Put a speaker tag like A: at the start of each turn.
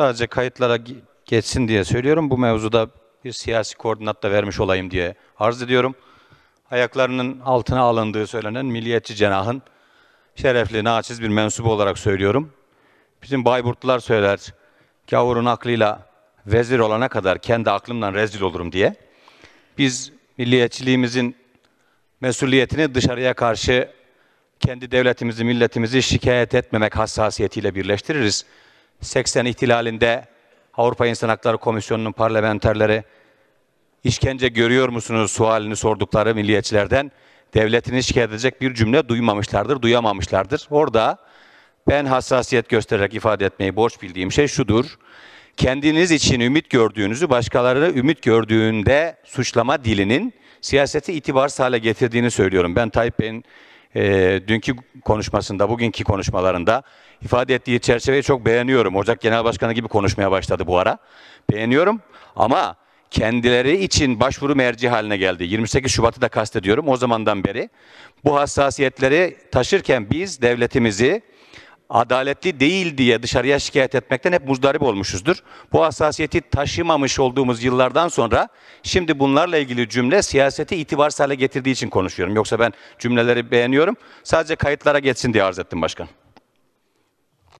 A: Sadece kayıtlara geçsin diye söylüyorum. Bu mevzuda bir siyasi koordinat da vermiş olayım diye arz ediyorum. Ayaklarının altına alındığı söylenen milliyetçi cenahın şerefli, naçiz bir mensubu olarak söylüyorum. Bizim Bayburtlular söyler, gavurun aklıyla vezir olana kadar kendi aklımdan rezil olurum diye. Biz milliyetçiliğimizin mesuliyetini dışarıya karşı kendi devletimizi, milletimizi şikayet etmemek hassasiyetiyle birleştiririz. 80 ihtilalinde Avrupa İnsan Hakları Komisyonu'nun parlamenterleri işkence görüyor musunuz sualini sordukları milliyetçilerden devletini şikayet edecek bir cümle duymamışlardır, duyamamışlardır. Orada ben hassasiyet göstererek ifade etmeyi borç bildiğim şey şudur. Kendiniz için ümit gördüğünüzü başkaları ümit gördüğünde suçlama dilinin siyaseti itibarsız hale getirdiğini söylüyorum. Ben Tayyip Bey'in e, dünkü konuşmasında, bugünkü konuşmalarında ifade ettiği çerçeveyi çok beğeniyorum. Ocak Genel Başkanı gibi konuşmaya başladı bu ara. Beğeniyorum ama kendileri için başvuru merci haline geldi. 28 Şubat'ı da kastediyorum o zamandan beri. Bu hassasiyetleri taşırken biz devletimizi adaletli değil diye dışarıya şikayet etmekten hep muzdarip olmuşuzdur. Bu hassasiyeti taşımamış olduğumuz yıllardan sonra şimdi bunlarla ilgili cümle siyaseti itibarsız hale getirdiği için konuşuyorum. Yoksa ben cümleleri beğeniyorum. Sadece kayıtlara geçsin diye arz ettim başkan.